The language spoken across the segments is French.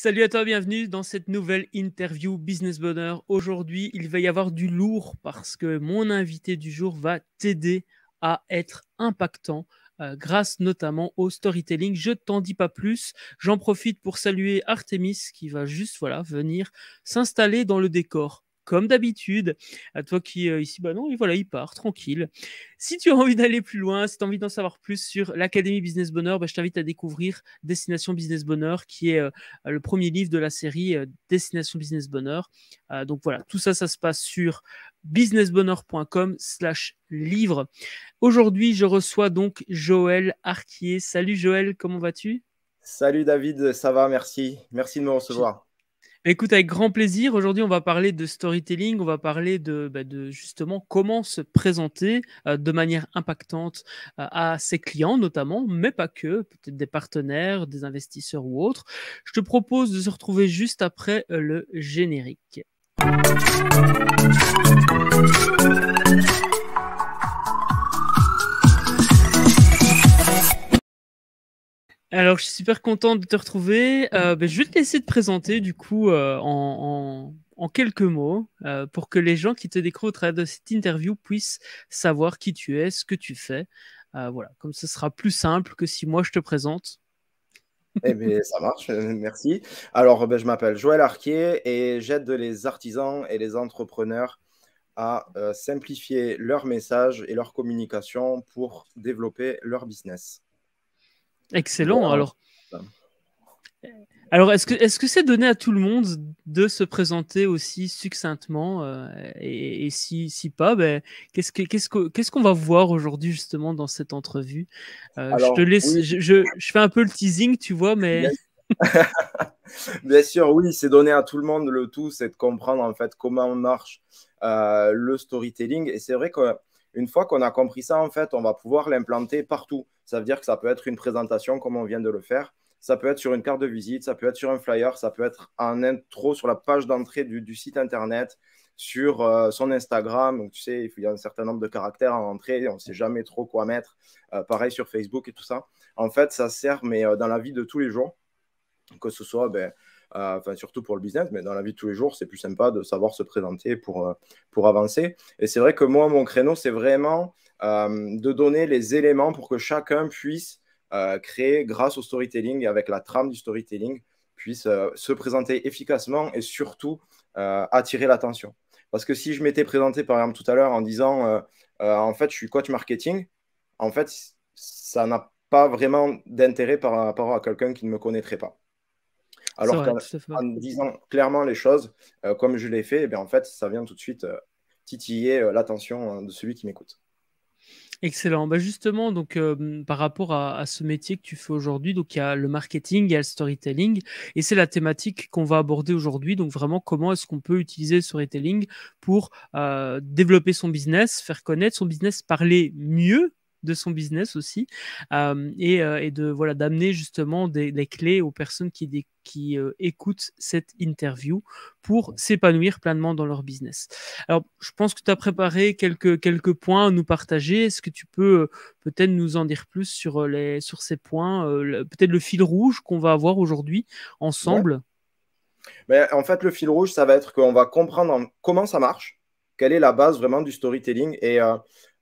Salut à toi, bienvenue dans cette nouvelle interview Business Bonheur. Aujourd'hui, il va y avoir du lourd parce que mon invité du jour va t'aider à être impactant euh, grâce notamment au storytelling. Je ne t'en dis pas plus. J'en profite pour saluer Artemis qui va juste voilà venir s'installer dans le décor comme d'habitude. À toi qui euh, ici, bah non, voilà, il part tranquille. Si tu as envie d'aller plus loin, si tu as envie d'en savoir plus sur l'Académie Business Bonheur, bah, je t'invite à découvrir Destination Business Bonheur, qui est euh, le premier livre de la série euh, Destination Business Bonheur. donc voilà, tout ça, ça se passe sur businessbonheur.com/slash livre. Aujourd'hui, je reçois donc Joël Arquier. Salut Joël, comment vas-tu Salut David, ça va, merci. Merci de me recevoir. Écoute, avec grand plaisir. Aujourd'hui, on va parler de storytelling. On va parler de, bah, justement comment se présenter euh, de manière impactante euh, à ses clients, notamment, mais pas que, peut-être des partenaires, des investisseurs ou autres. Je te propose de se retrouver juste après euh, le générique. Alors, je suis super content de te retrouver. Euh, ben, je vais te laisser te présenter, du coup, euh, en, quelques mots, euh, pour que les gens qui te découvrent au travers de cette interview puissent savoir qui tu es, ce que tu fais. voilà, comme ce sera plus simple que si moi je te présente. eh bien, ça marche, merci. Alors, ben, je m'appelle Joël Arquier et j'aide les artisans et les entrepreneurs à simplifier leur message et leur communication pour développer leur business. Excellent. Alors, alors est-ce que est-ce que c'est donné à tout le monde de se présenter aussi succinctement euh, et, si, si pas, ben, qu'est-ce qu'est-ce que qu'est-ce qu'on va voir aujourd'hui justement dans cette entrevue euh, Je te laisse, je, fais un peu le teasing, tu vois, mais bien sûr, oui, c'est donné à tout le monde. Le tout, c'est de comprendre en fait comment marche euh, le storytelling. Et c'est vrai qu'une fois qu'on a compris ça, en fait, on va pouvoir l'implanter partout. Ça veut dire que ça peut être une présentation comme on vient de le faire. Ça peut être sur une carte de visite, ça peut être sur un flyer, ça peut être en intro sur la page d'entrée du, site internet, sur euh, son Instagram. Donc, tu sais, il, y a un certain nombre de caractères à entrée, on ne sait jamais trop quoi mettre. Euh, pareil sur Facebook et tout ça. En fait, ça sert, mais euh, dans la vie de tous les jours, que ce soit, ben, enfin, surtout pour le business, mais dans la vie de tous les jours, c'est plus sympa de savoir se présenter pour, pour avancer. Et c'est vrai que moi, mon créneau, c'est vraiment euh, de donner les éléments pour que chacun puisse euh, créer, grâce au storytelling et avec la trame du storytelling, puisse euh, se présenter efficacement et surtout attirer l'attention. Parce que si je m'étais présenté, par exemple, tout à l'heure en disant en fait, je suis coach marketing, en fait, ça n'a pas vraiment d'intérêt par rapport à quelqu'un qui ne me connaîtrait pas. Alors qu'en disant clairement les choses, comme je l'ai fait, eh bien, en fait, ça vient tout de suite titiller l'attention de celui qui m'écoute. Excellent. Bah justement, donc par rapport à, ce métier que tu fais aujourd'hui, donc il y a le marketing, il y a le storytelling, et c'est la thématique qu'on va aborder aujourd'hui. Donc vraiment, comment est-ce qu'on peut utiliser le storytelling pour développer son business, faire connaître son business, parler mieux de son business aussi et, de voilà d'amener justement des, clés aux personnes qui, qui écoutent cette interview pour s'épanouir pleinement dans leur business. Alors, je pense que tu as préparé quelques, quelques points à nous partager. Est-ce que tu peux peut-être nous en dire plus sur, les, sur ces points, peut-être le fil rouge qu'on va avoir aujourd'hui ensemble Mais ben, en fait, le fil rouge, ça va être qu'on va comprendre comment ça marche, quelle est la base vraiment du storytelling. Et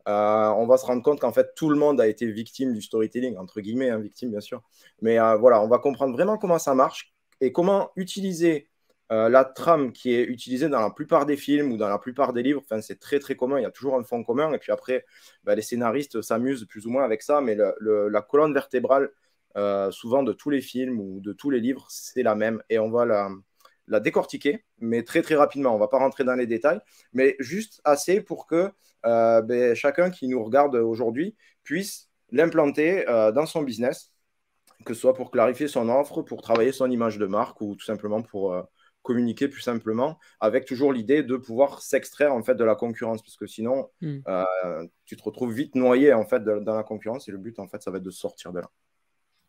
euh, on va se rendre compte qu'en fait, tout le monde a été victime du storytelling, entre guillemets, hein, victime bien sûr. Mais euh, voilà, on va comprendre vraiment comment ça marche et comment utiliser euh, la trame qui est utilisée dans la plupart des films ou dans la plupart des livres. Enfin, c'est très très commun, il y a toujours un fond commun. Et puis après, bah, les scénaristes s'amusent plus ou moins avec ça, mais la colonne vertébrale, souvent de tous les films ou de tous les livres, c'est la même. Et on va la, la décortiquer, mais très très rapidement. On va pas rentrer dans les détails, mais juste assez pour que euh, ben, chacun qui nous regarde aujourd'hui puisse l'implanter euh, dans son business, que ce soit pour clarifier son offre, pour travailler son image de marque ou tout simplement pour euh, communiquer plus simplement, avec toujours l'idée de pouvoir s'extraire en fait de la concurrence, parce que sinon hmm. tu te retrouves vite noyé en fait dans la concurrence et le but en fait ça va être de sortir de là.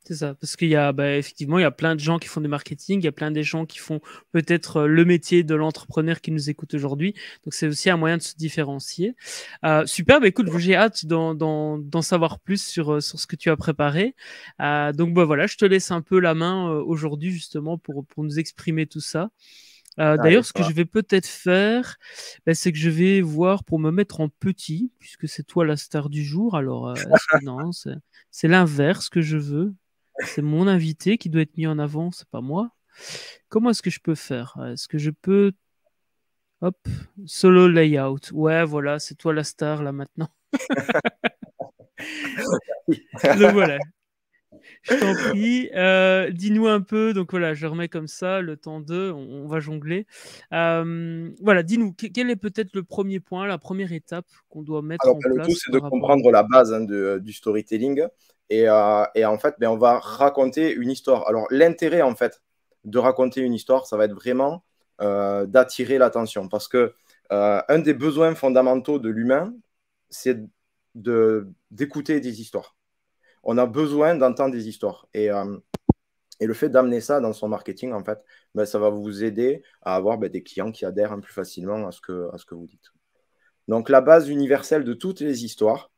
C'est ça, parce qu'il y a bah, effectivement, il y a plein de gens qui font du marketing, il y a plein des gens qui font peut-être euh, le métier de l'entrepreneur qui nous écoute aujourd'hui. Donc c'est aussi un moyen de se différencier. Euh, super, écoute, j'ai hâte d'en savoir plus sur, euh, sur ce que tu as préparé. Euh, donc bah, voilà, je te laisse un peu la main aujourd'hui justement pour, nous exprimer tout ça. D'ailleurs, ce que je vais peut-être faire, bah, c'est que je vais voir pour me mettre en petit, puisque c'est toi la star du jour. Alors, -ce que, non, c'est l'inverse que je veux c'est mon invité qui doit être mis en avant, c'est pas moi. Comment est-ce que je peux faire Est-ce que je peux. Hop, solo layout. Ouais, voilà, c'est toi la star là maintenant. donc voilà. Je t'en prie. Euh, dis-nous un peu, donc voilà, je remets comme ça, le temps de, on, va jongler. Euh, voilà, dis-nous, quel est peut-être le premier point, la première étape qu'on doit mettre en place Le tout, c'est de comprendre la base hein, euh, du storytelling. Euh, et, en fait, ben, on va raconter une histoire. Alors, l'intérêt, en fait, de raconter une histoire, ça va être vraiment euh, d'attirer l'attention. Parce que euh, un des besoins fondamentaux de l'humain, c'est d'écouter des histoires. On a besoin d'entendre des histoires. Et, le fait d'amener ça dans son marketing, en fait, ben, ça va vous aider à avoir ben, des clients qui adhèrent hein, plus facilement à ce, que, à ce que vous dites. Donc, la base universelle de toutes les histoires,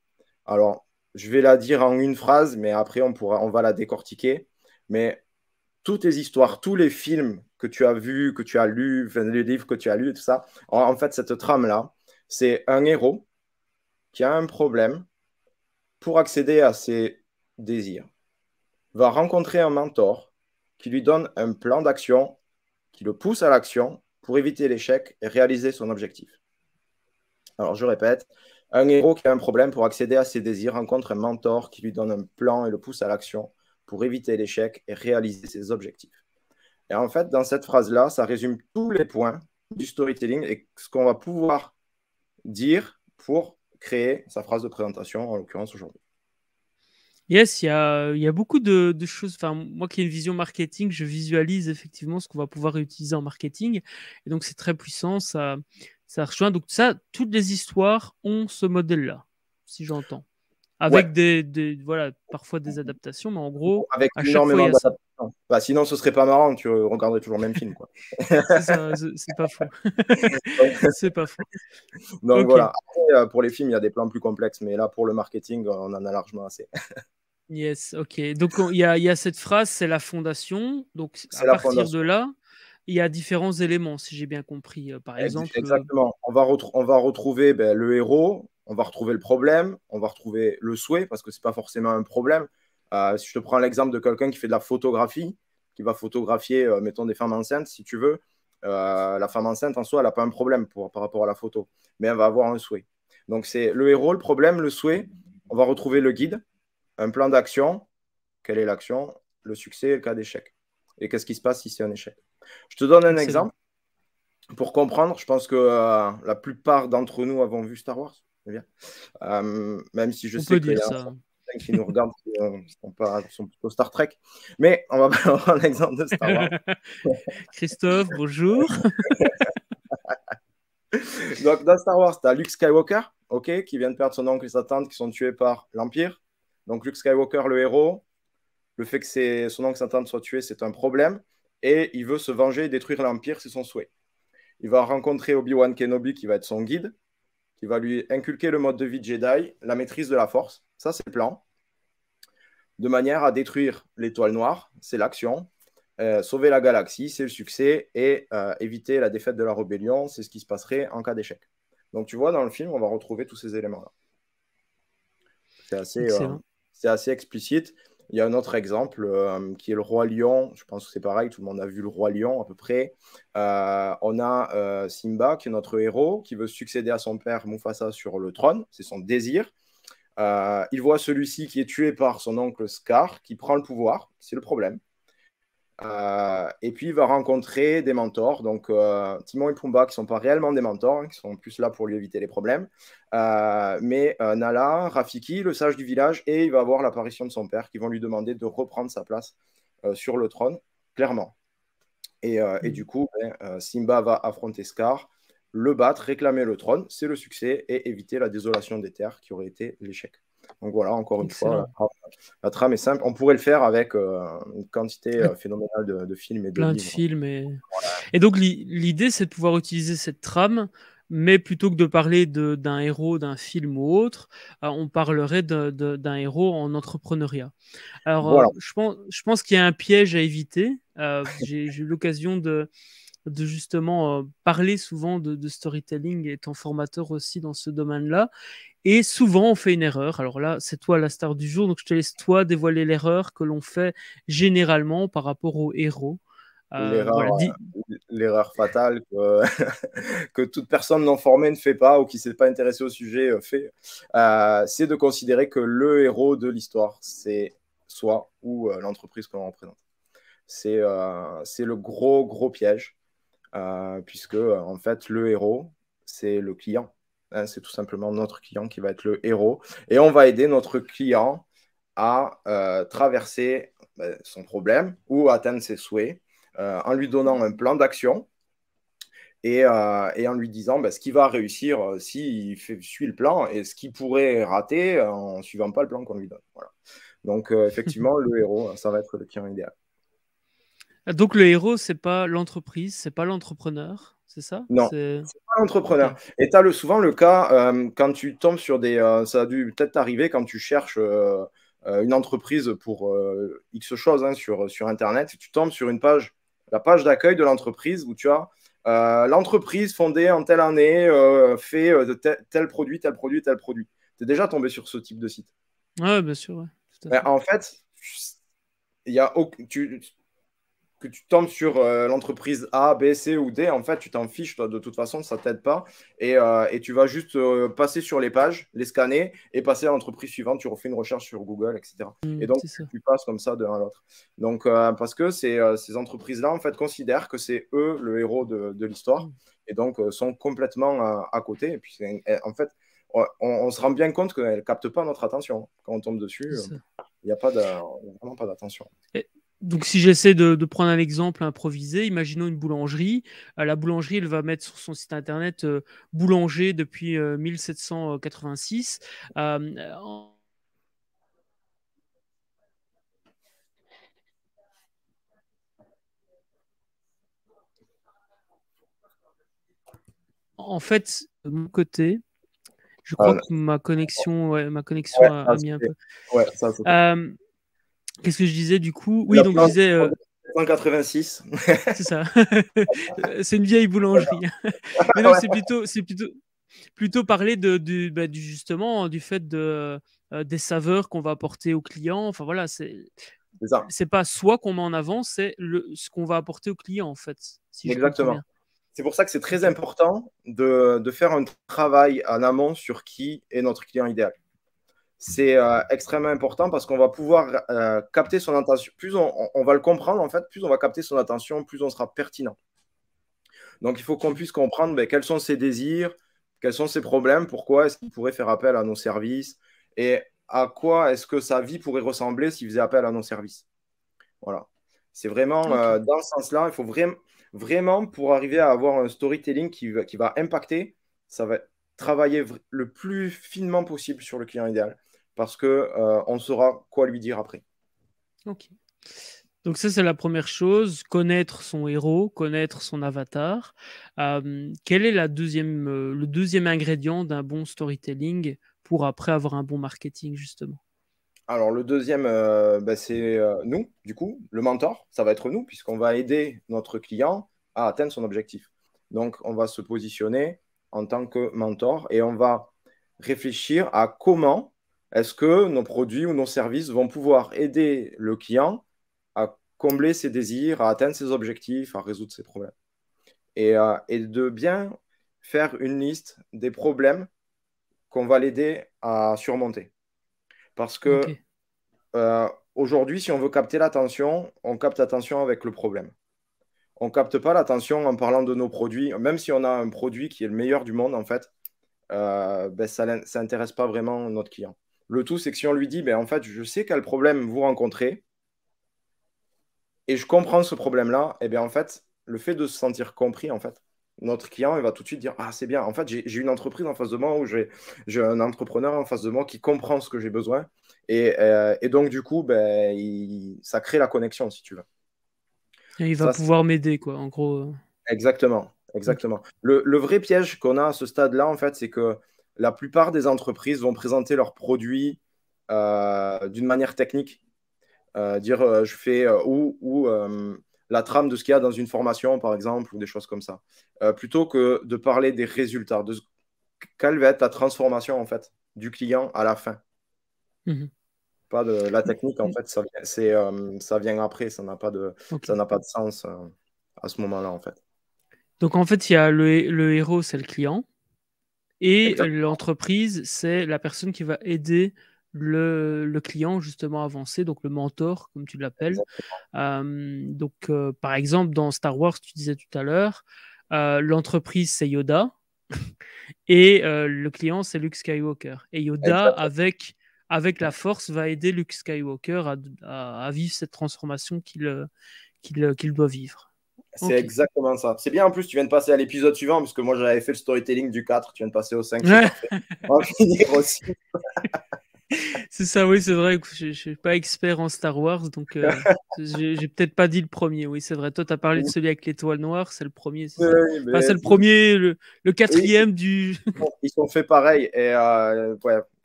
alors, je vais la dire en une phrase, mais après on, pourra, on va la décortiquer. Mais toutes les histoires, tous les films que tu as vus, que tu as lus, les livres que tu as lus, tout ça, en fait, cette trame-là, c'est un héros qui a un problème pour accéder à ses désirs, va rencontrer un mentor qui lui donne un plan d'action, qui le pousse à l'action pour éviter l'échec et réaliser son objectif. Alors, je répète, un héros qui a un problème pour accéder à ses désirs rencontre un mentor qui lui donne un plan et le pousse à l'action pour éviter l'échec et réaliser ses objectifs. Et en fait, dans cette phrase-là, ça résume tous les points du storytelling et ce qu'on va pouvoir dire pour créer sa phrase de présentation, en l'occurrence aujourd'hui. Yes, il y a, beaucoup de, choses. Enfin, moi qui ai une vision marketing, je visualise effectivement ce qu'on va pouvoir utiliser en marketing. Et donc, c'est très puissant. Ça, ça rejoint donc ça, toutes les histoires ont ce modèle-là, si j'entends. Avec des, voilà, parfois des adaptations, mais en gros, avec à énormément a Bah, sinon, ce serait pas marrant, tu regarderais toujours le même film. Quoi. c'est pas faux. c'est pas faux. Donc voilà, euh, pour les films, il y a des plans plus complexes, mais là, pour le marketing, on en a largement assez. yes, ok. Donc il y, a cette phrase, c'est la fondation. Donc à partir de là, il y a différents éléments, si j'ai bien compris. Par exemple. Exactement. On va, retrouver ben, le héros, on va retrouver le problème, on va retrouver le souhait, parce que ce n'est pas forcément un problème. Ah, si je te prends l'exemple de quelqu'un qui fait de la photographie, qui va photographier, mettons, des femmes enceintes, si tu veux, la femme enceinte en soi, elle n'a pas un problème par rapport à la photo, mais elle va avoir un souhait. Donc c'est le héros, le problème, le souhait. On va retrouver le guide, un plan d'action. Quelle est l'action Le succès le cas d'échec. Et qu'est-ce qui se passe si c'est un échec je te donne un exemple. Pour comprendre, je pense que euh, la plupart d'entre nous avons vu Star Wars. Euh, même si je sais que qui nous regardent qui, sont, plutôt Star Trek. Mais on va prendre un exemple de Star Wars. Christophe, bonjour. Donc, dans Star Wars, tu as Luke Skywalker, ok, qui vient de perdre son oncle et sa tante qui sont tués par l'Empire. Donc, Luke Skywalker, le héros, le fait que son oncle et sa tante soient tués, c'est un problème et il veut se venger et détruire l'Empire, c'est son souhait. Il va rencontrer Obi-Wan Kenobi qui va être son guide, qui va lui inculquer le mode de vie de Jedi, la maîtrise de la force, ça c'est le plan, de manière à détruire l'étoile noire, c'est l'action, euh, sauver la galaxie, c'est le succès, et euh, éviter la défaite de la rébellion, c'est ce qui se passerait en cas d'échec. Donc tu vois, dans le film, on va retrouver tous ces éléments-là. C'est assez, euh, assez explicite. Il y a un autre exemple euh, qui est le Roi Lion. Je pense que c'est pareil, tout le monde a vu le Roi Lion à peu près. Euh, on a euh, Simba, qui est notre héros, qui veut succéder à son père Mufasa sur le trône. C'est son désir. il voit celui-ci qui est tué par son oncle Scar, qui prend le pouvoir. C'est le problème. Euh, et puis, il va rencontrer des mentors, donc euh, Timon et Pumba, qui ne sont pas réellement des mentors, hein, qui sont plus là pour lui éviter les problèmes. Euh, mais Nala, Rafiki, le sage du village, et il va avoir l'apparition de son père, qui vont lui demander de reprendre sa place sur le trône, clairement. Et, mm. du coup, ben, Simba va affronter Scar, le battre, réclamer le trône, c'est le succès, et éviter la désolation des terres qui aurait été l'échec. Donc voilà, encore une fois, la trame est simple. On pourrait le faire avec euh, une quantité euh, phénoménale de, films et de Plein de films. Et, et donc l'idée, c'est de pouvoir utiliser cette trame, mais plutôt que de parler d'un héros, d'un film ou autre, euh, on parlerait d'un héros en entrepreneuriat. Alors je pense, je pense qu'il y a un piège à éviter. J'ai eu l'occasion de de justement euh, parler souvent de, de, storytelling étant formateur aussi dans ce domaine-là. Et souvent, on fait une erreur. Alors là, c'est toi la star du jour, donc je te laisse toi dévoiler l'erreur que l'on fait généralement par rapport aux héros. Euh, l'erreur fatale que, toute personne non formée ne fait pas ou qui ne s'est pas intéressée au sujet euh, fait, c'est de considérer que le héros de l'histoire, c'est soi ou l'entreprise que l'on représente. C'est le gros, gros piège. Euh, puisque euh, en fait, le héros, c'est le client. Hein, c'est tout simplement notre client qui va être le héros. Et on va aider notre client à euh, traverser son problème ou atteindre ses souhaits en lui donnant un plan d'action et, en lui disant bah, ce qui va réussir s'il suit le plan et ce qu'il pourrait rater en suivant pas le plan qu'on lui donne. Donc effectivement, le héros, hein, ça va être le client idéal. Donc le héros, c'est pas l'entreprise, c'est pas l'entrepreneur, c'est ça Non, c'est pas l'entrepreneur. Et tu as le, souvent le cas euh, quand tu tombes sur des... Euh, ça a dû peut-être arriver quand tu cherches euh, une entreprise pour X chose hein, sur, sur Internet, tu tombes sur une page, la page d'accueil de l'entreprise où tu as l'entreprise fondée en telle année fait de tel, produit, tel produit, tel produit. Tu es déjà tombé sur ce type de site. Oui, bien sûr. en fait, il y a, tu, que tu tombes sur euh, l'entreprise A, B, C ou D, en fait, tu t'en fiches, toi, de toute façon, ça t'aide pas. Et, euh, et, tu vas juste euh, passer sur les pages, les scanner et passer à l'entreprise suivante. Tu refais une recherche sur Google, etc. Mmh, et donc, tu passes comme ça de l'un à l'autre. Donc, parce que ces, ces entreprises-là, en fait, considèrent que c'est eux le héros de, de l'histoire mmh. et donc sont complètement à côté. Et puis, eh, en fait, on, se rend bien compte qu'elles ne captent pas notre attention. Quand on tombe dessus, il n'y a pas vraiment pas d'attention donc, si j'essaie de, prendre un exemple improvisé, imaginons une boulangerie. Euh, la boulangerie, elle va mettre sur son site internet euh, boulanger depuis 1786. Euh, en... fait, de mon côté, je crois que ma connexion, ma connexion a, mis un peu. Qu'est-ce que je disais du coup Oui, donc je disais. 186. Euh, c'est ça. c'est une vieille boulangerie. Mais non, c'est plutôt, c'est plutôt, parler de, bah, justement du fait de, euh, des saveurs qu'on va apporter aux clients. Enfin voilà, c'est. C'est pas soi qu'on met en avant, c'est ce qu'on va apporter au client en fait. Exactement. C'est pour ça que c'est très important de, de faire un travail en amont sur qui est notre client idéal c'est euh, extrêmement important parce qu'on va pouvoir euh, capter son attention. Plus on, va le comprendre, en fait, plus on va capter son attention, plus on sera pertinent. Donc, il faut qu'on puisse comprendre ben, quels sont ses désirs, quels sont ses problèmes, pourquoi est-ce qu'il pourrait faire appel à nos services et à quoi est-ce que sa vie pourrait ressembler s'il faisait appel à nos services. Voilà. C'est vraiment euh, dans ce sens-là, il faut vraiment, vraiment, pour arriver à avoir un storytelling qui, qui va impacter, ça va travailler le plus finement possible sur le client idéal parce que euh, on saura quoi lui dire après. Ok. Donc ça, c'est la première chose, connaître son héros, connaître son avatar. Euh, quel est la deuxième, euh, le deuxième ingrédient d'un bon storytelling pour après avoir un bon marketing, justement Alors le deuxième, ben, c'est nous, du coup, le mentor, ça va être nous, puisqu'on va aider notre client à atteindre son objectif. Donc on va se positionner en tant que mentor et on va réfléchir à comment est-ce que nos produits ou nos services vont pouvoir aider le client à combler ses désirs, à atteindre ses objectifs, à résoudre ses problèmes et, euh, de bien faire une liste des problèmes qu'on va l'aider à surmonter. Parce que euh, aujourd'hui, si on veut capter l'attention, on capte l'attention avec le problème. On capte pas l'attention en parlant de nos produits, même si on a un produit qui est le meilleur du monde en fait. Euh, ben, ça n'intéresse pas vraiment notre client. Le tout, c'est que si on lui dit, ben, en fait, je sais quel problème vous rencontrez, et je comprends ce problème-là, et eh bien en fait, le fait de se sentir compris, en fait, notre client, va tout de suite dire Ah, c'est bien, en fait, j'ai une entreprise en face de moi ou j'ai un entrepreneur en face de moi qui comprend ce que j'ai besoin. Et, euh, donc, du coup, ben, ça crée la connexion, si tu veux. il va pouvoir m'aider, quoi, en gros. Exactement, exactement. le, vrai piège qu'on a à ce stade-là, en fait, c'est que la plupart des entreprises vont présenter leurs produits euh, d'une manière technique. Euh, dire, euh, je fais ou, ou la trame de ce qu'il y a dans une formation, par exemple, ou des choses comme ça. plutôt que de parler des résultats, de quelle va être la transformation, en fait, du client à la fin. Mhm. Pas de la mm. technique, en mm. fait, ça, vient après, ça n'a pas, de, ça n'a pas de sens à ce moment-là, en fait. Donc, en fait, il y a le héros, c'est le client. Et l'entreprise, c'est la personne qui va aider le, client justement avancé, donc le mentor, comme tu l'appelles. Euh, donc, euh, par exemple, dans Star Wars, tu disais tout à l'heure, euh, l'entreprise, c'est Yoda, et le client, c'est Luke Skywalker. Et Yoda, avec, avec la force, va aider Luke Skywalker à, vivre cette transformation qu'il doit vivre. C'est exactement ça. C'est bien en plus, tu viens de passer à l'épisode suivant, parce que moi j'avais fait le storytelling du 4, tu viens de passer au 5. c'est ça, oui, c'est vrai. Je ne suis pas expert en Star Wars, donc euh, j'ai peut-être pas dit le premier. Oui, c'est vrai. Toi, tu as parlé de celui avec l'étoile noire, c'est le premier. C'est le premier, le, quatrième du. Ils sont faits pareil. Et euh,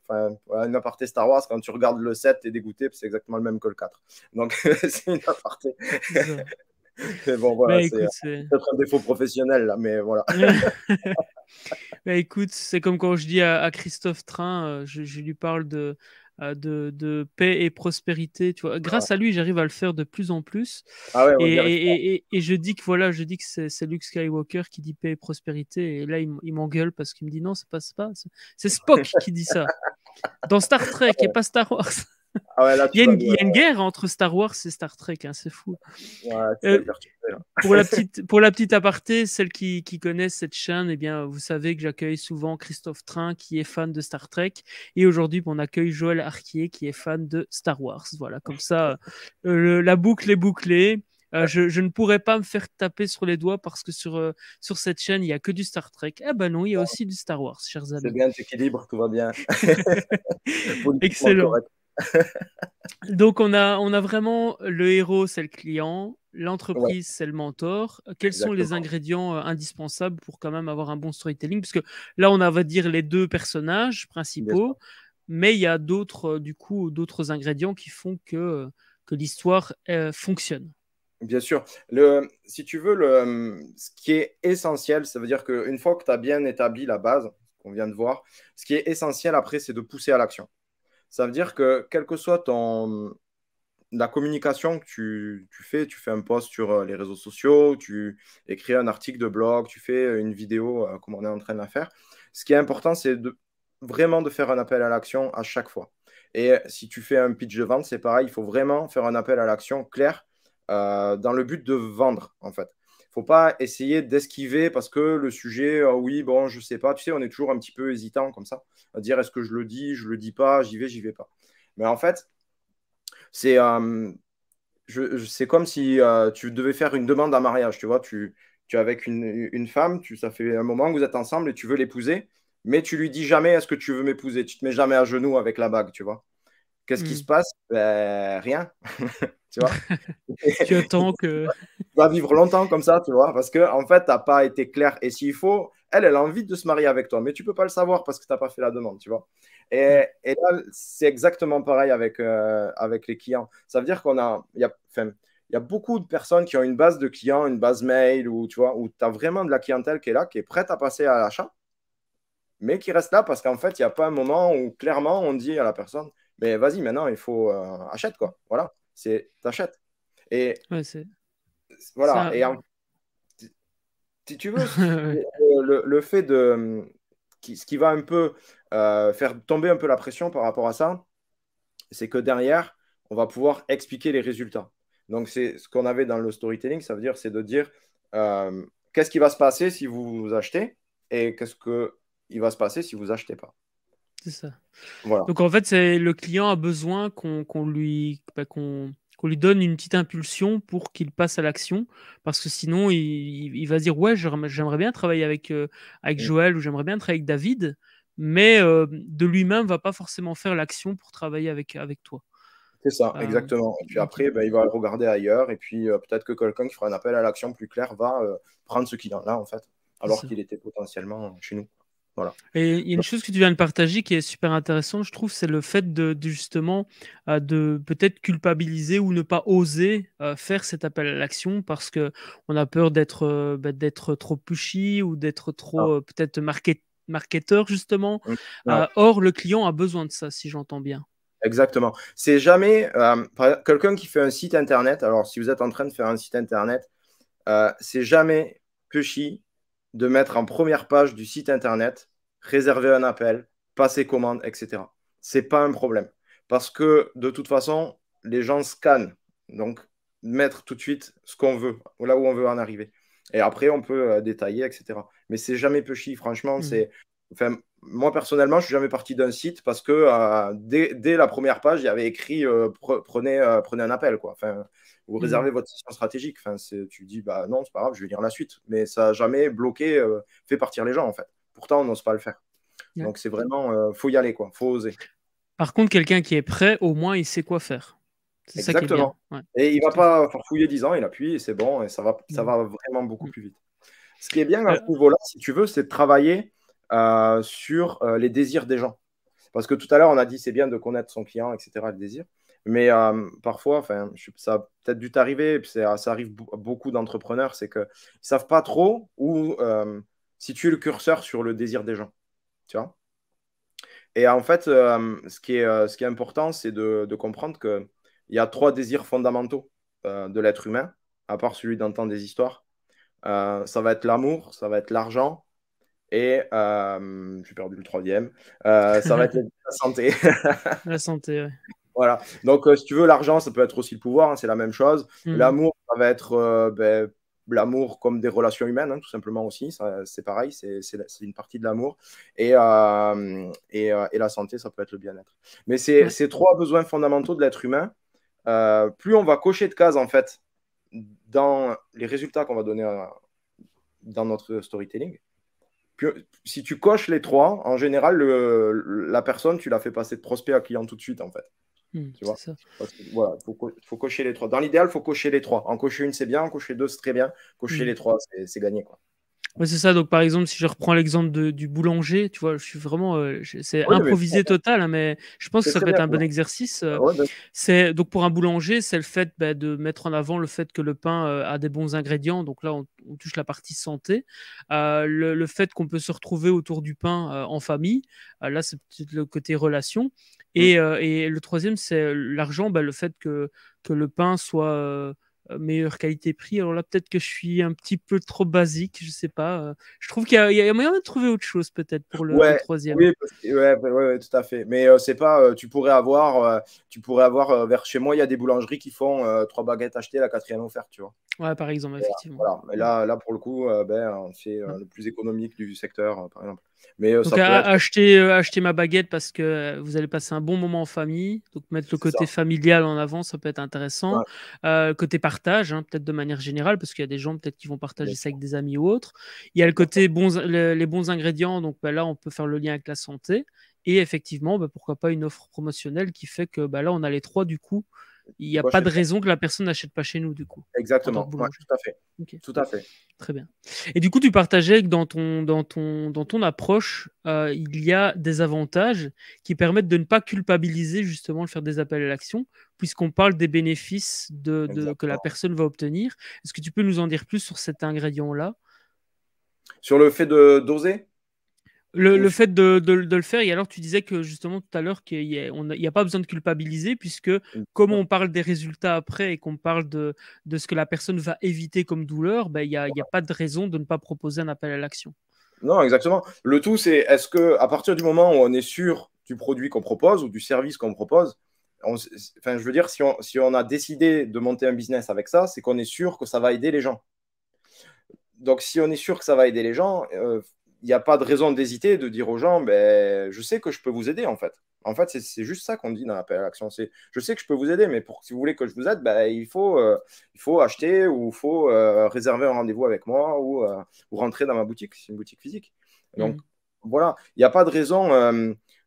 une aparté Star Wars, quand tu regardes le 7, t'es dégoûté, c'est exactement le même que le 4. Donc, c'est une aparté. bon, voilà, bah, c'est un défaut professionnel, là, mais voilà. Bah, écoute, c'est comme quand je dis à, Christophe Train, euh, je, lui parle euh, de, de, paix et prospérité. Tu vois. Grâce à lui, j'arrive à le faire de plus en plus. Ah et, je dis que voilà, je dis que c'est Luke Skywalker qui dit paix et prospérité. Et là, il, m'engueule parce qu'il me dit non, ça passe pas c'est Spock qui dit ça dans Star Trek et pas Star Wars. Ah il, y a une, guerre entre Star Wars et Star Trek, hein, c'est fou. Euh, hein. pour, la petite, pour la petite aparté, celles qui, connaissent cette chaîne, eh bien, vous savez que j'accueille souvent Christophe Train qui est fan de Star Trek. Et aujourd'hui, on accueille Joël Arquier qui est fan de Star Wars. Voilà, comme ça, euh, la boucle est bouclée. Euh, je, ne pourrais pas me faire taper sur les doigts parce que sur, sur cette chaîne, il n'y a que du Star Trek. Ah ben non, il y a aussi du Star Wars, chers amis. C'est bien, tu tout va bien. Excellent. Donc on a, on a vraiment le héros, c'est le client, l'entreprise, c'est le mentor. Quels sont les ingrédients euh, indispensables pour quand même avoir un bon storytelling Parce que là, on a, va dire, les deux personnages principaux, mais il y a d'autres, euh, du coup, d'autres ingrédients qui font que, que l'histoire euh, fonctionne. Bien sûr. Le, si tu veux, le, ce qui est essentiel, ça veut dire qu'une fois que tu as bien établi la base, qu'on vient de voir, ce qui est essentiel après, c'est de pousser à l'action. Ça veut dire que, quelle que soit ton, la communication que tu, fais, tu fais un post sur euh, les réseaux sociaux, tu écris un article de blog, tu fais euh, une vidéo euh, comme on est en train de la faire. Ce qui est important, c'est de, vraiment de faire un appel à l'action à chaque fois. Et si tu fais un pitch de vente, c'est pareil, il faut vraiment faire un appel à l'action clair dans le but de vendre, en fait faut pas essayer d'esquiver parce que le sujet, ah oui, bon, je sais pas. Tu sais, on est toujours un petit peu hésitant comme ça, à dire est-ce que je le dis, je le dis pas, j'y vais, j'y vais pas. Mais en fait, c'est comme si euh, tu devais faire une demande à mariage, tu vois. Tu, tu es avec une, une, femme, tu, ça fait un moment que vous êtes ensemble et tu veux l'épouser, mais tu lui dis jamais est-ce que tu veux m'épouser, tu te mets jamais à genoux avec la bague, tu vois. Qu'est-ce qui mmh. se passe ben, Rien. Tu vois Tu que. tu vas vivre longtemps comme ça, tu vois, parce que en fait, tu n'as pas été clair. Et s'il faut, elle, elle a envie de se marier avec toi, mais tu ne peux pas le savoir parce que tu n'as pas fait la demande, tu vois. Et, là, c'est exactement pareil avec, euh, avec les clients. Ça veut dire qu'on a. Y a il y a beaucoup de personnes qui ont une base de clients, une base mail, ou tu vois, où tu as vraiment de la clientèle qui est là, qui est prête à passer à l'achat, mais qui reste là parce qu'en fait, il n'y a pas un moment où clairement on dit à la personne, mais vas-y, maintenant, il faut euh, achète quoi. Voilà c'est t'achètes. Et voilà. Et si tu veux, le, fait de ce qui va un peu euh, faire tomber un peu la pression par rapport à ça, c'est que derrière, on va pouvoir expliquer les résultats. Donc, c'est ce qu'on avait dans le storytelling, ça veut dire, c'est de dire euh, qu'est-ce qui va se passer si vous achetez et qu'est-ce que il va se passer si vous achetez pas. C'est ça. Donc en fait, c'est le client a besoin qu'on lui bah, qu'on lui donne une petite impulsion pour qu'il passe à l'action, parce que sinon il, va dire ouais j'aimerais bien travailler avec euh, avec mm. Joël ou j'aimerais bien travailler avec David, mais euh, de lui-même va pas forcément faire l'action pour travailler avec avec toi. C'est ça, euh, exactement. Et puis après, bah, il va le regarder ailleurs, et puis peut-être que quelqu'un qui fera un appel à l'action plus clair va prendre ce qu'il a là en fait, alors qu'il était potentiellement chez nous. Et il y a une chose que tu viens de partager qui est super intéressante, je trouve, c'est le fait de, justement euh, de peut-être culpabiliser ou ne pas oser euh, faire cet appel à l'action parce que on a peur d'être euh, bah, d'être trop pushy ou d'être trop ah. peut-être marketeur justement. Ah. or, le client a besoin de ça, si j'entends bien. Exactement. C'est jamais quelqu'un qui fait un site internet. Alors, si vous êtes en train de faire un site internet, c'est jamais pushy, de mettre en première page du site internet, réserver un appel, passer commande, etc. C'est pas un problème. Parce que de toute façon, les gens scannent. Donc, mettre tout de suite ce qu'on veut, là où on veut en arriver. Et après, on peut euh, détailler, etc. Mais c'est jamais peu chi, franchement. Mm. C'est, moi, personnellement, je suis jamais parti d'un site parce que euh, dès, la première page, il y avait écrit euh, prenez, prenez un appel. Quoi. Vous mmh. réservez votre session stratégique. Enfin, tu dis, bah non, c'est pas grave, je vais lire la suite. Mais ça n'a jamais bloqué, euh, fait partir les gens, en fait. Pourtant, on n'ose pas le faire. Donc, c'est vraiment, il euh, faut y aller, quoi. Faut oser. Par contre, quelqu'un qui est prêt, au moins, il sait quoi faire. Exactement. Ça Et il ne va pas fouiller 10 ans, il appuie et c'est bon, et ça va, ça mmh. va vraiment beaucoup mmh. plus vite. Ce qui est bien à euh ce niveau-là, si tu veux, c'est de travailler sur les désirs des gens. Parce que tout à l'heure, on a dit c'est bien de connaître son client, etc., le désir. Mais parfois, enfin, ça a peut-être dû t'arriver, et ça arrive beaucoup d'entrepreneurs, c'est qu'ils ne savent pas trop où euh, situer le curseur sur le désir des gens. Tu vois Et en fait, ce, qui est, ce qui est important, c'est de, comprendre qu'il y a trois désirs fondamentaux de l'être humain, à part celui d'entendre des histoires. ça va être l'amour, ça va être l'argent, et j'ai perdu le troisième. ça va être la santé. la santé, oui. Voilà. Donc, euh, si tu veux, l'argent, ça peut être aussi le pouvoir, hein, c'est la même chose. Mhm. L'amour, ça va être euh, ben, l'amour comme des relations humaines, hein, tout simplement aussi. C'est pareil, c'est une partie de l'amour. Euh, et, la santé, ça peut être le bien-être. Mais c'est ces trois besoins fondamentaux de l'être humain. plus on va cocher de cases, en fait, dans les résultats qu'on va donner dans notre storytelling, si tu coches les trois, en général, la personne, tu la fais passer de prospect à client tout de suite, en fait il faut, cocher les trois. Dans l'idéal, il faut cocher les trois. En cocher une, c'est bien. En cocher deux, c'est très bien. Cocher hmm. les trois, c'est gagné. Quoi. c'est ça. Donc, par exemple, si je reprends l'exemple du boulanger, tu vois, je suis vraiment, euh, c'est improvisé total, hein, mais je pense que ça peut être un bon exercice. Euh, donc pour un boulanger, c'est le fait bah, de mettre en avant le fait que le pain euh, a des bons ingrédients. Donc là, on, touche la partie santé. Le, le, fait qu'on peut se retrouver autour du pain en famille. là, c'est peut-être le côté relation. Mm. Euh, et, le troisième, c'est euh, l'argent, bah, le fait que le pain soit euh, euh, meilleure qualité-prix. Alors là, peut-être que je suis un petit peu trop basique, je sais pas. Euh. Je trouve qu'il y, a moyen de trouver autre chose peut-être pour le, troisième. Oui, tout à fait. Mais euh, c'est pas, tu pourrais avoir, tu pourrais avoir vers chez moi, il y a des boulangeries qui font trois baguettes achetées, la quatrième offerte, tu vois. Ouais, par exemple, effectivement. Mais là, là, pour le coup, ben, c'est mmh. le plus économique du secteur, par exemple. Mais donc, acheter, acheter ma baguette parce que vous allez passer un bon moment en famille. Donc mettre le côté familial en avant, ça peut être intéressant. côté partage, hein, peut-être de manière générale, parce qu'il y a des gens peut-être qui vont partager ça avec des amis ou autres. Il y a le côté les, bons ingrédients, donc bah, là on peut faire le lien avec la santé. Et effectivement, bah, pourquoi pas une offre promotionnelle qui fait que bah, là on a les trois du coup il n'y a pas de raison que la personne n'achète pas chez nous, du coup. Exactement, tout à fait. Très bien. Et du coup, tu partageais que dans ton, dans ton, dans ton approche, euh, il y a des avantages qui permettent de ne pas culpabiliser justement le faire des appels à l'action, puisqu'on parle des bénéfices que la personne va obtenir. Est-ce que tu peux nous en dire plus sur cet ingrédient-là Sur le fait de doser le, fait de, le faire, et alors tu disais que justement tout à l'heure qu'il n'y a, pas besoin de culpabiliser, puisque mmh, comme on parle des résultats après et qu'on parle de, ce que la personne va éviter comme douleur, ben, il n'y a, a pas de raison de ne pas proposer un appel à l'action. Non, exactement. Le tout, c'est est-ce que à partir du moment où on est sûr du produit qu'on propose ou du service qu'on propose, enfin, je veux dire, si on, a décidé de monter un business avec ça, c'est qu'on est sûr que ça va aider les gens. Donc, si on est sûr que ça va aider les gens, euh, il n'y a pas de raison d'hésiter, de dire aux gens, ben, je sais que je peux vous aider en fait. En fait, c'est juste ça qu'on dit dans l'appel à l'action. C'est, je sais que je peux vous aider, mais pour si vous voulez que je vous aide, ben, il faut, euh, il faut acheter ou il faut euh, réserver un rendez-vous avec moi euh, ou, rentrer dans ma boutique. C'est une boutique physique. Donc mm. voilà, il n'y a pas de raison.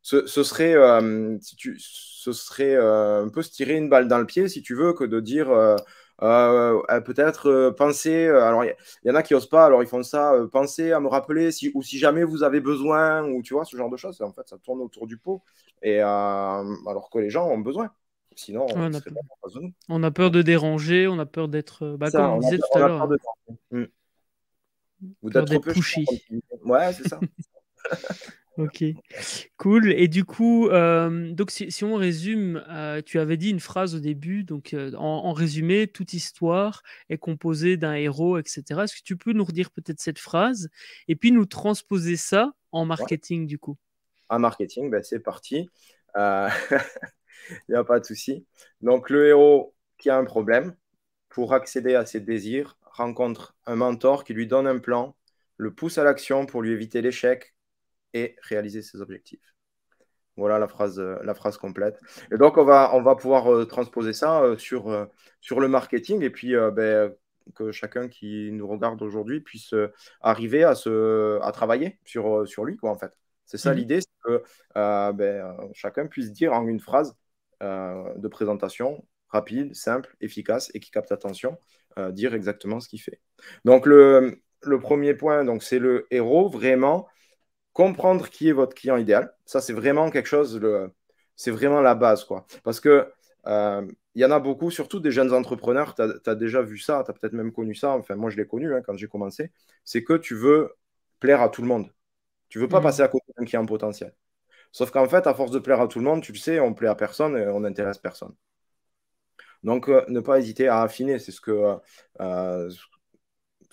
Ce, ce, serait, si tu, ce serait un peu se tirer une balle dans le pied, si tu veux, que de dire euh, euh, peut-être euh, penser, alors il y, en a qui osent pas, alors ils font ça, penser à me rappeler si, ou si jamais vous avez besoin, ou tu vois, ce genre de choses. En fait, ça tourne autour du pot, et, alors que les gens ont besoin. Sinon, on, a peur, de déranger, on a peur d'être. Bah, comme on, disait tout à l'heure. Hmm. d'être touché. Ouais, c'est ça. Ok, cool. Et du coup, euh, donc si, on résume, euh, tu avais dit une phrase au début, donc euh, en, résumé, toute histoire est composée d'un héros, etc. Est-ce que tu peux nous redire peut-être cette phrase et puis nous transposer ça en marketing du coup En marketing, ben, c'est parti. Il n'y a pas de souci. Donc le héros qui a un problème, pour accéder à ses désirs, rencontre un mentor qui lui donne un plan, le pousse à l'action pour lui éviter l'échec, et réaliser ses objectifs. Voilà la phrase, euh, la phrase complète. Et donc, on va, on va pouvoir euh, transposer ça euh, sur, sur le marketing et puis ben, que chacun qui nous regarde aujourd'hui puisse arriver à, se, travailler sur, sur lui, quoi, en fait. C'est ça mhm. l'idée, c'est que ben, chacun puisse dire en une phrase de présentation rapide, simple, efficace et qui capte attention, dire exactement ce qu'il fait. Donc, le, le premier point, donc c'est le héros, vraiment comprendre qui est votre client idéal. Ça, c'est vraiment quelque chose, c'est vraiment la base. quoi. Parce que euh, il y en a beaucoup, surtout des jeunes entrepreneurs, tu as, déjà vu ça, tu as peut-être même connu ça, enfin moi je l'ai connu hein, quand j'ai commencé, c'est que tu veux plaire à tout le monde. Tu veux pas mhm. passer à côté d'un client potentiel. Sauf qu'en fait, à force de plaire à tout le monde, tu le sais, on plaît à personne et on n'intéresse personne. Donc, euh, ne pas hésiter à affiner, c'est ce que, euh,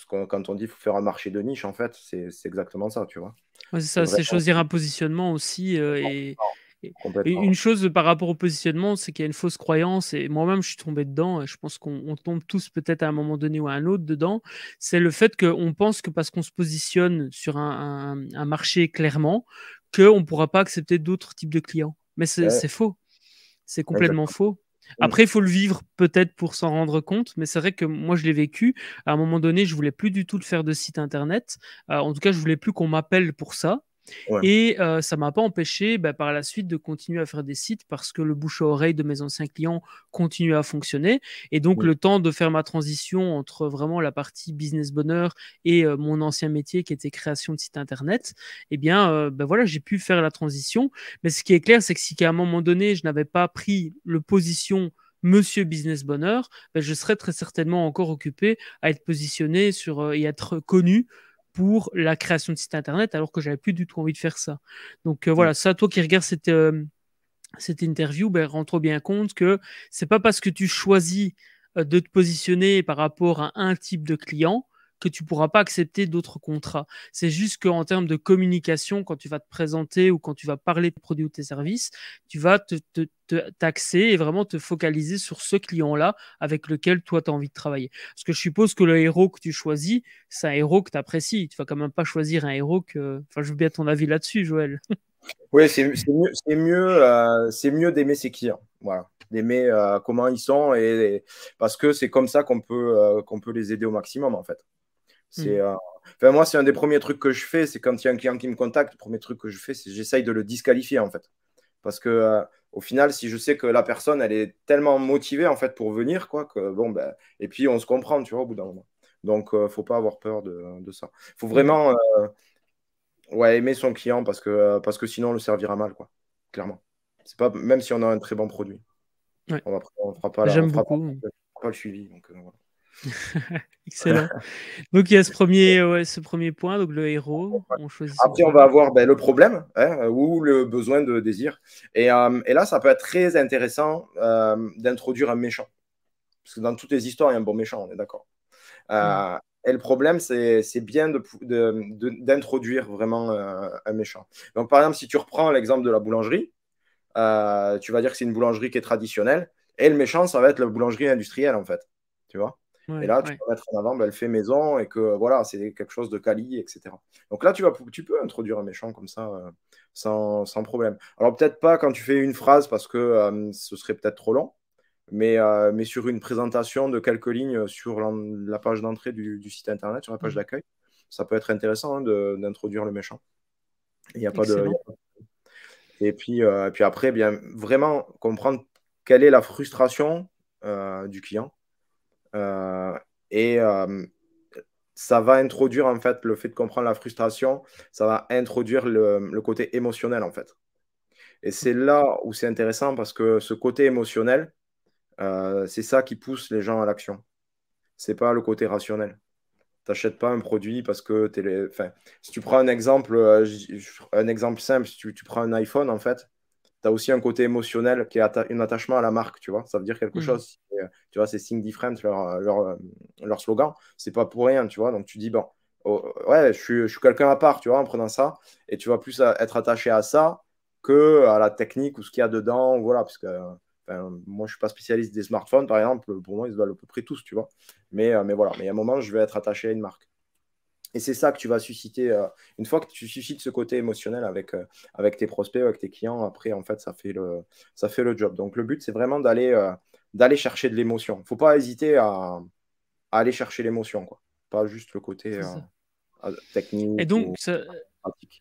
quand on dit faut faire un marché de niche, en fait, c'est exactement ça, tu vois c'est ça, c'est choisir un positionnement aussi. Euh, et, une chose par rapport au positionnement, c'est qu'il y a une fausse croyance, et moi-même je suis tombé dedans, et je pense qu'on tombe tous peut-être à un moment donné ou à un autre dedans, c'est le fait qu'on pense que parce qu'on se positionne sur un, marché clairement, qu'on ne pourra pas accepter d'autres types de clients. Mais c'est faux. C'est complètement faux. Mm. Après, il faut le vivre peut-être pour s'en rendre compte, mais c'est vrai que moi, je l'ai vécu. À un moment donné, je voulais plus du tout le faire de site internet. Euh, en tout cas, je voulais plus qu'on m'appelle pour ça. Et euh, ça m'a pas empêché bah, par la suite de continuer à faire des sites parce que le bouche à oreille de mes anciens clients continue à fonctionner. Et donc le temps de faire ma transition entre vraiment la partie business bonheur et euh, mon ancien métier qui était création de site internet, eh bien euh, bah, voilà, j'ai pu faire la transition. Mais ce qui est clair, c'est que si à un moment donné, je n'avais pas pris le position Monsieur Business Bonheur, bah, je serais très certainement encore occupé à être positionné sur et être connu pour la création de site internet alors que j'avais plus du tout envie de faire ça. Donc euh, voilà, mm. ça, toi qui regardes cette, euh, interview, ben, rends bien compte que c'est pas parce que tu choisis euh, de te positionner par rapport à un type de client que tu pourras pas accepter d'autres contrats. C'est juste qu'en termes de communication, quand tu vas te présenter ou quand tu vas parler de produits ou de tes services, tu vas te, taxer et vraiment te focaliser sur ce client-là avec lequel toi tu as envie de travailler. Parce que je suppose que le héros que tu choisis, c'est un héros que tu apprécies. Tu vas quand même pas choisir un héros que. Enfin, je veux bien ton avis là-dessus, Joël. Oui, c'est mieux, c'est mieux, euh, mieux d'aimer ses clients. Voilà, d'aimer euh, comment ils sont et, parce que c'est comme ça qu'on peut, euh, qu'on peut les aider au maximum en fait. Hmm. Euh, enfin, moi, c'est un des premiers trucs que je fais. C'est quand il y a un client qui me contacte, le premier truc que je fais, c'est j'essaye de le disqualifier en fait. Parce que euh, au final, si je sais que la personne, elle est tellement motivée en fait pour venir, quoi, que bon, ben, et puis on se comprend, tu vois, au bout d'un moment. Donc, ne euh, faut pas avoir peur de, de ça. Faut hmm. vraiment ouais, aimer son client parce que, parce que sinon, on le servira mal, quoi, clairement. C'est pas même si on a un très bon produit. On ne fera pas, pas le suivi. Donc, Excellent. Donc il y a ce premier, ouais, ce premier point, donc le héros. On choisit Après, on va avoir ben, le problème hein, ou le besoin de désir. Et, euh, et, là, ça peut être très intéressant euh, d'introduire un méchant. Parce que dans toutes les histoires, il y a un bon méchant, on est d'accord. Euh, et le problème, c'est bien d'introduire vraiment un méchant. Donc par exemple, si tu reprends l'exemple de la boulangerie, tu vas dire que c'est une boulangerie qui est traditionnelle. Et le méchant, ça va être la boulangerie industrielle, en fait. Tu vois et là, tu peux mettre en avant elle bah, fait maison et que euh, voilà, c'est quelque chose de quali, etc. Donc là, tu, vas, tu peux introduire un méchant comme ça euh, sans, problème. Alors peut-être pas quand tu fais une phrase parce que euh, ce serait peut-être trop long, mais, sur une présentation de quelques lignes sur la, page d'entrée du, site internet, sur la page mmh. d'accueil, ça peut être intéressant hein, d'introduire le méchant. Il n'y a pas de. Et puis, puis après, bien, vraiment comprendre quelle est la frustration du client euh, et euh, ça va introduire en fait le fait de comprendre la frustration, ça va introduire le, côté émotionnel en fait. Et c'est là où c'est intéressant parce que ce côté émotionnel, euh, c'est ça qui pousse les gens à l'action. C'est pas le côté rationnel. T'achètes pas un produit parce que es si tu prends un exemple, un exemple simple, si tu prends un iPhone en fait, aussi un côté émotionnel qui est un attachement à la marque, tu vois. Ça veut dire quelque hmm. chose. Euh, tu vois, c'est Think Different, leur, euh, leur, euh, leur slogan. C'est pas pour rien, tu vois. Donc tu dis, bon, oh, oh, ouais, je suis, quelqu'un à part, tu vois, en prenant ça. Et tu vas plus être attaché à ça que à la technique ou ce qu'il y a dedans, voilà, parce que. moi, je suis pas spécialiste des smartphones, par exemple. Pour moi, ils se valent à peu près tous, tu vois. Mais, mais voilà, mais à un moment, je vais être attaché à une marque. Et c'est ça que tu vas susciter. Euh, une fois que tu suscites ce côté émotionnel avec, euh, avec tes prospects, avec tes clients, après, en fait, ça fait le, ça fait le job. Donc, le but, c'est vraiment d'aller euh, chercher de l'émotion. Il ne faut pas hésiter à, aller chercher l'émotion, Pas juste le côté technique. Et donc,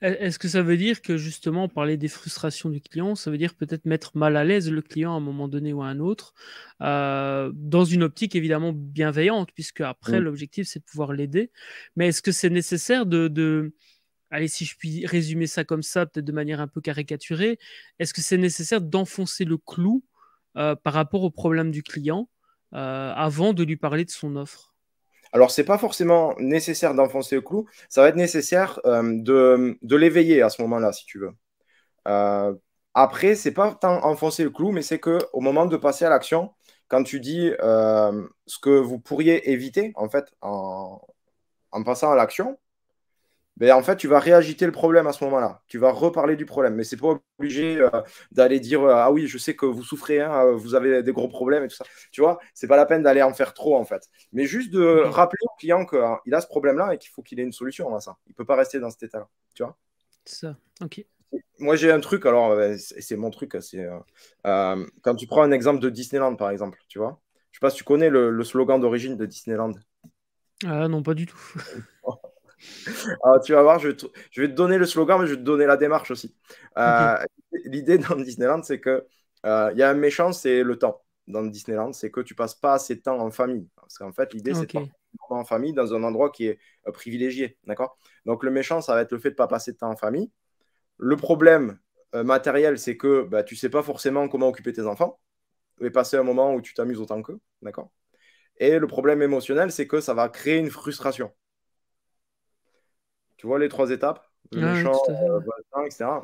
E, est-ce que ça veut dire que justement, parler des frustrations du client, ça veut dire peut-être mettre mal à l'aise le client à un moment donné ou à un autre, euh, dans une optique évidemment bienveillante, puisque après, mm. l'objectif, c'est de pouvoir l'aider. Mais est-ce que c'est nécessaire de, allez, si je puis résumer ça comme ça, peut-être de manière un peu caricaturée, est-ce que c'est nécessaire d'enfoncer le clou euh, par rapport au problème du client euh, avant de lui parler de son offre alors, c'est pas forcément nécessaire d'enfoncer le clou, ça va être nécessaire euh, de, l'éveiller à ce moment-là, si tu veux. Euh, après, c'est pas tant enfoncer le clou, mais c'est que au moment de passer à l'action, quand tu dis euh, ce que vous pourriez éviter, en fait, en passant à l'action, ben, en fait, tu vas réagiter le problème à ce moment-là. Tu vas reparler du problème. Mais c'est pas obligé euh, d'aller dire euh, Ah oui, je sais que vous souffrez, hein, euh, vous avez des gros problèmes et tout ça. Tu vois, c'est pas la peine d'aller en faire trop, en fait. Mais juste de mhm. rappeler au client qu'il hein, a ce problème-là et qu'il faut qu'il ait une solution à ça. Il peut pas rester dans cet état-là. Tu vois Ça, ok. Moi, j'ai un truc, alors, c'est mon truc. c'est Quand tu prends un exemple de Disneyland, par exemple, tu vois, je sais pas si tu connais le, le slogan d'origine de Disneyland. Ah, non, pas du tout. Oh, alors, ah, tu vas voir, je vais, te, donner le slogan, mais je vais te donner la démarche aussi. Euh, l'idée dans Disneyland, c'est que il euh, y a un méchant, c'est le temps. Dans Disneyland, c'est que tu passes pas assez de temps en famille. Parce qu'en fait, l'idée, c'est de en famille dans un endroit qui est euh, privilégié. D'accord Donc, le méchant, ça va être le fait de pas passer de temps en famille. Le problème matériel, c'est que bah, tu sais pas forcément comment occuper tes enfants et passer un moment où tu t'amuses autant qu'eux. D'accord Et le problème émotionnel, c'est que ça va créer une frustration. Tu vois les trois étapes etc. Ah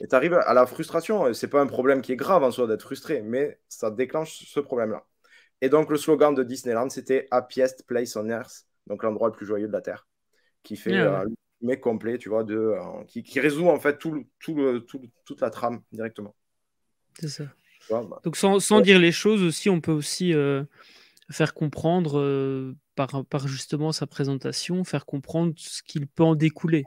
et tu arrives à la frustration. Ce n'est pas un problème qui est grave en soi d'être frustré, mais ça déclenche ce problème-là. Et donc, le slogan de Disneyland, c'était Happiest Place on Earth, donc l'endroit le plus joyeux de la Terre, qui fait mais ah euh, complet, tu vois, de, euh, qui, résout en fait tout, le, tout, tout toute la trame directement. C'est ça. Bah donc, sans, dire les choses aussi, on peut aussi euh, faire comprendre euh, par, par justement sa présentation, faire comprendre ce qu'il peut en découler.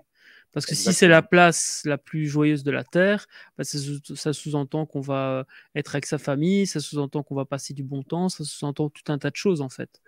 Parce que si c'est la place la plus joyeuse de la Terre, bah, ça, sous-entend qu'on va euh, être avec sa famille, ça sous-entend qu'on va passer du bon temps, ça sous-entend tout un tas de choses en fait.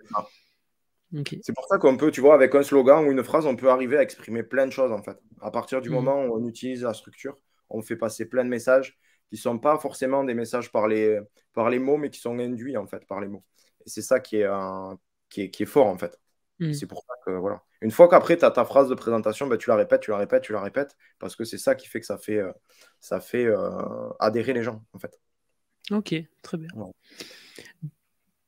C'est pour ça qu'on peut, tu vois, avec un slogan ou une phrase, on peut arriver à exprimer plein de choses en fait. À partir du mmh. moment où on utilise la structure, on fait passer plein de messages qui ne sont pas forcément des messages par les, par les mots, mais qui sont induits en fait par les mots c'est ça qui est, un, qui, est, fort, en fait. Mm. C'est pour ça que, voilà. Une fois qu'après, tu as ta phrase de présentation, ben, tu la répètes, tu la répètes, tu la répètes, parce que c'est ça qui fait que ça fait, euh, ça fait euh, adhérer les gens, en fait. Ok, très bien.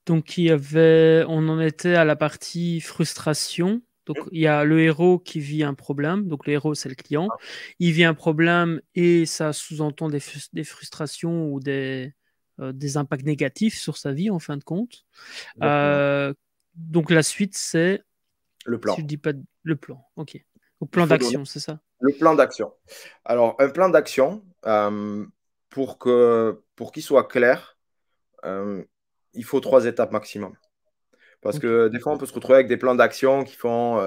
Donc, il y avait... on en était à la partie frustration. Donc mm. il y a le héros qui vit un problème, donc le héros c'est le client, ah. il vit un problème et ça sous-entend des frustrations ou des, euh, des impacts négatifs sur sa vie en fin de compte. Euh, donc la suite, c'est le plan. Si je dis pas le plan, ok. Au plan d'action, c'est ça Le plan d'action. Alors, un plan d'action, euh, pour qu'il pour qu'il soit clair, il faut trois étapes maximum. Parce que des fois, on peut se retrouver avec des plans d'action qui font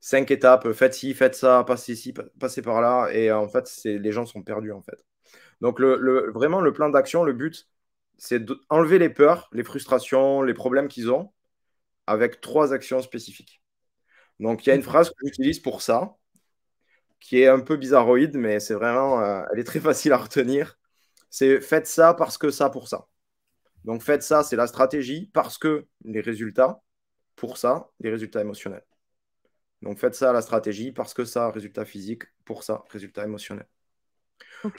cinq étapes faites ci, faites ça, passez ici, passez par là. Et en fait, les gens sont perdus. en fait. Donc, le, vraiment, le plan d'action, le but, c'est d'enlever les peurs, les frustrations, les problèmes qu'ils ont avec trois actions spécifiques. Donc, il y a une phrase que j'utilise pour ça, qui est un peu bizarroïde, mais c'est vraiment, euh, elle est très facile à retenir. C'est faites ça parce que ça pour ça. Donc, faites ça, c'est la stratégie parce que les résultats pour ça, les résultats émotionnels. Donc, faites ça, la stratégie parce que ça, résultat physique pour ça, résultat émotionnel.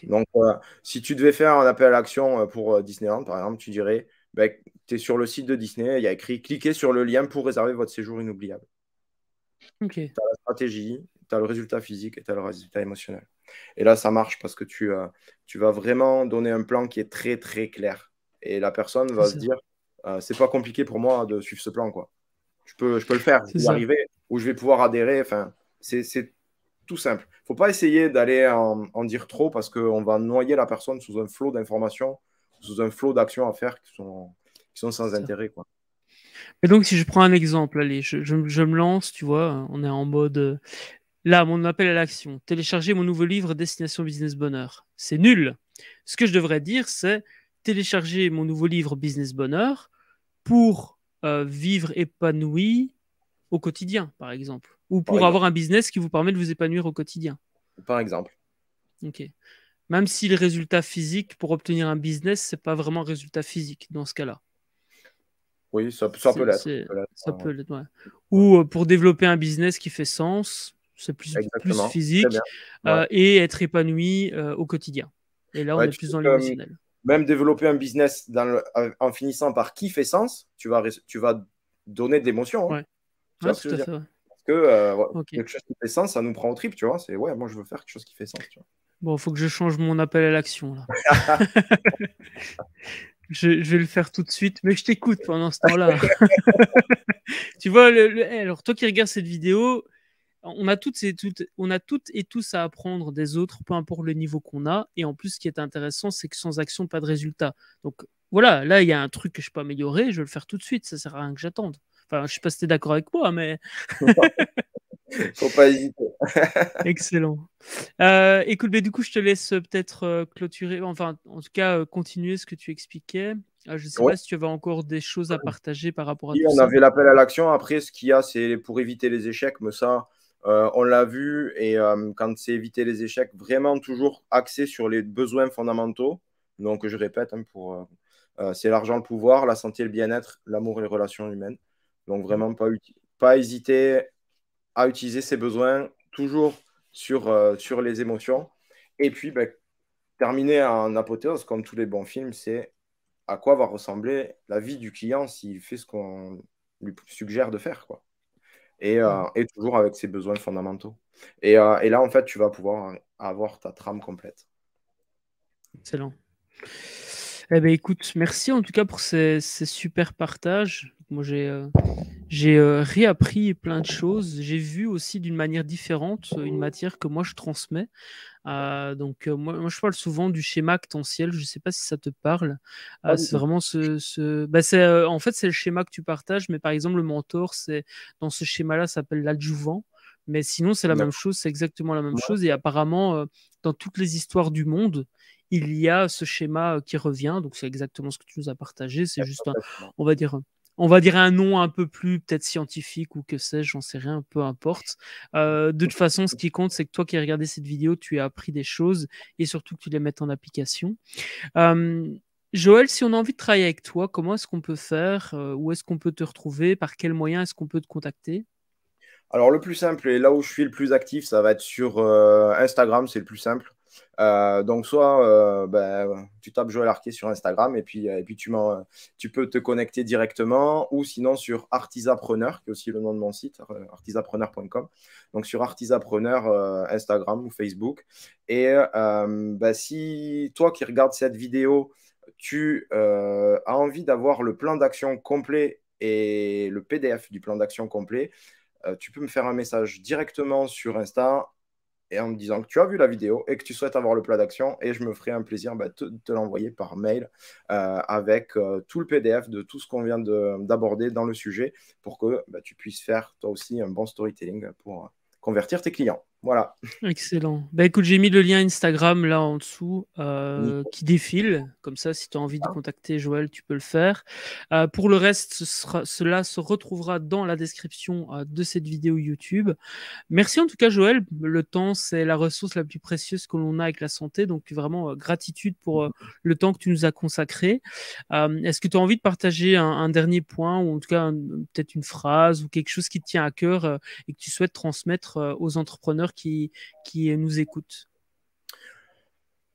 Donc, euh, si tu devais faire un appel à l'action euh, pour euh, Disneyland, par exemple, tu dirais bah, tu es sur le site de Disney, il y a écrit cliquez sur le lien pour réserver votre séjour inoubliable. Tu as la stratégie, tu as le résultat physique et tu as le résultat émotionnel. Et là, ça marche parce que tu, tu vas vraiment donner un plan qui est très très clair. Et la personne va se dire c'est pas compliqué pour moi de suivre ce plan, quoi. Je peux, je peux le faire, arriver, ou je vais pouvoir adhérer. Enfin, c'est simple. faut pas essayer d'aller en, dire trop parce qu'on va noyer la personne sous un flot d'informations, sous un flot d'actions à faire qui sont, sont sans intérêt. Quoi. Mais donc, si je prends un exemple, allez, je, me lance, tu vois, on est en mode. Euh, là, mon appel à l'action, télécharger mon nouveau livre Destination Business Bonheur. C'est nul. Ce que je devrais dire, c'est télécharger mon nouveau livre Business Bonheur pour euh, vivre épanoui au quotidien, par exemple ou pour avoir un business qui vous permet de vous épanouir au quotidien. Par exemple. Ok. Même si le résultat physique pour obtenir un business, c'est pas vraiment un résultat physique dans ce cas-là. Oui, ça, peut l'être. Ça peut l'être, Ou euh, pour développer un business qui fait sens, c'est plus, physique, euh, et être épanoui euh, au quotidien. Et là, on est plus dans l'émotionnel. Même développer un business en finissant par qui fait sens, tu vas, tu vas donner de l'émotion. Hein. tout à que euh, quelque chose qui fait sens, ça nous prend au trip, tu vois. C'est ouais, moi je veux faire quelque chose qui fait sens. Tu vois. Bon, faut que je change mon appel à l'action là. je, vais le faire tout de suite, mais je t'écoute pendant ce temps-là. tu vois, eh, alors toi qui regardes cette vidéo, on a toutes et toutes, on a toutes et tous à apprendre des autres, peu importe le niveau qu'on a. Et en plus, ce qui est intéressant, c'est que sans action, pas de résultat. Donc voilà, là il y a un truc que je peux améliorer, je vais le faire tout de suite. Ça sert à rien que j'attende. Enfin, je sais pas si tu es d'accord avec moi, mais. Faut pas hésiter. Excellent. Euh, écoute, du coup, je te laisse euh, peut-être euh, clôturer, enfin, en tout cas, continuer ce que tu expliquais. je ne sais pas si tu avais encore des choses à partager par rapport à oui, on avait l'appel à l'action. Après, ce qu'il y a, c'est pour éviter les échecs, mais ça, on l'a vu. Et quand c'est éviter les échecs, vraiment toujours axé sur les besoins fondamentaux. Donc, je répète, hein, pour, c'est l'argent, le pouvoir, la santé, le bien-être, l'amour et les relations humaines. Donc vraiment, pas, pas hésiter à utiliser ses besoins toujours sur, euh, sur les émotions. Et puis, ben, terminer en apothéose, comme tous les bons films, c'est à quoi va ressembler la vie du client s'il fait ce qu'on lui suggère de faire. Quoi. Et, euh, toujours avec ses besoins fondamentaux. Euh, et, là, en fait, tu vas pouvoir avoir ta trame complète. Excellent. Eh bien, écoute, merci en tout cas pour ces, ces super partages. Moi, j'ai euh, euh, réappris plein de choses. J'ai vu aussi d'une manière différente euh, une matière que moi je transmets. donc, moi, je parle souvent du schéma actentiel. Je ne sais pas si ça te parle. Ah, c'est vraiment ce. Bah, en fait, c'est le schéma que tu partages, mais par exemple, le mentor, c'est dans ce schéma-là, s'appelle l'adjuvant. Mais sinon, c'est la même chose, c'est exactement la même chose. Et apparemment, dans toutes les histoires du monde, il y a ce schéma qui revient. Donc, c'est exactement ce que tu nous as partagé. C'est juste, on va dire, on va dire un nom un peu plus peut-être scientifique ou que sais-je, j'en sais rien, peu importe. Euh, de toute façon, ce qui compte, c'est que toi qui as regardé cette vidéo, tu as appris des choses et surtout que tu les mettes en application. Euh, Joël, si on a envie de travailler avec toi, comment est-ce qu'on peut faire euh, Où est-ce qu'on peut te retrouver Par quels moyens est-ce qu'on peut te contacter alors le plus simple et là où je suis le plus actif, ça va être sur Instagram, c'est le plus simple. Euh, donc, soit euh, ben, tu tapes Joël Arquet sur Instagram et puis, euh, et puis tu, peux te connecter directement ou sinon sur Artisapreneur, qui est aussi le nom de mon site, artisapreneur.com. Donc, sur Artisapreneur, Instagram ou Facebook. Et ben, si toi qui regardes cette vidéo, tu as envie d'avoir le plan d'action complet et le PDF du plan d'action complet, tu peux me faire un message directement sur Insta et en me disant que tu as vu la vidéo et que tu souhaites avoir le plan d'action et je me ferai un plaisir de bah, te, l'envoyer par mail euh, avec euh, tout le PDF de tout ce qu'on vient d'aborder dans le sujet pour que bah, tu puisses faire toi aussi un bon storytelling pour euh, convertir tes clients. Voilà. Excellent. Bah, écoute, j'ai mis le lien Instagram là en dessous euh, qui défile. Comme ça, si tu as envie de ah. contacter Joël, tu peux le faire. Euh, pour le reste, cela se retrouvera dans la description euh, de cette vidéo YouTube. Merci en tout cas, Joël. Le temps, c'est la ressource la plus précieuse que l'on a avec la santé. Donc vraiment, gratitude pour le temps que tu nous as consacré. Est-ce que tu as envie de partager un, dernier point ou en tout cas peut-être une phrase ou quelque chose qui te tient à cœur et que tu souhaites transmettre aux entrepreneurs qui, nous écoutent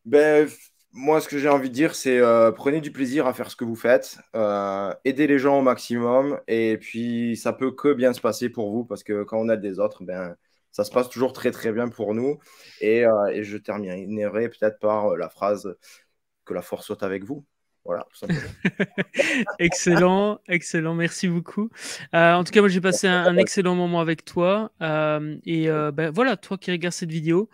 ben, Moi, ce que j'ai envie de dire, c'est euh, prenez du plaisir à faire ce que vous faites, euh, aidez les gens au maximum, et puis ça peut que bien se passer pour vous, parce que quand on aide des autres, ben, ça se passe toujours très très bien pour nous. Et, euh, et je terminerai peut-être par euh, la phrase que la force soit avec vous. Voilà, excellent, excellent, merci beaucoup. Euh, en tout cas, moi j'ai passé un, excellent moment avec toi. Euh, et euh, ben, voilà, toi qui regardes cette vidéo,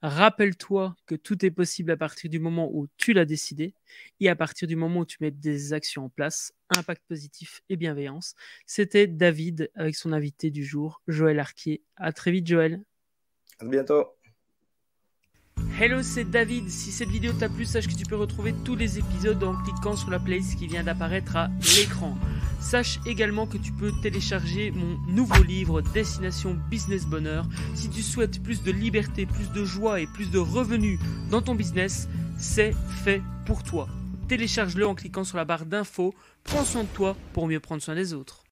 rappelle-toi que tout est possible à partir du moment où tu l'as décidé et à partir du moment où tu mets des actions en place, impact positif et bienveillance. C'était David avec son invité du jour, Joël Arquier. À très vite, Joël. À bientôt. Hello, c'est David. Si cette vidéo t'a plu, sache que tu peux retrouver tous les épisodes en cliquant sur la playlist qui vient d'apparaître à l'écran. Sache également que tu peux télécharger mon nouveau livre Destination Business Bonheur. Si tu souhaites plus de liberté, plus de joie et plus de revenus dans ton business, c'est fait pour toi. Télécharge-le en cliquant sur la barre d'infos. Prends soin de toi pour mieux prendre soin des autres.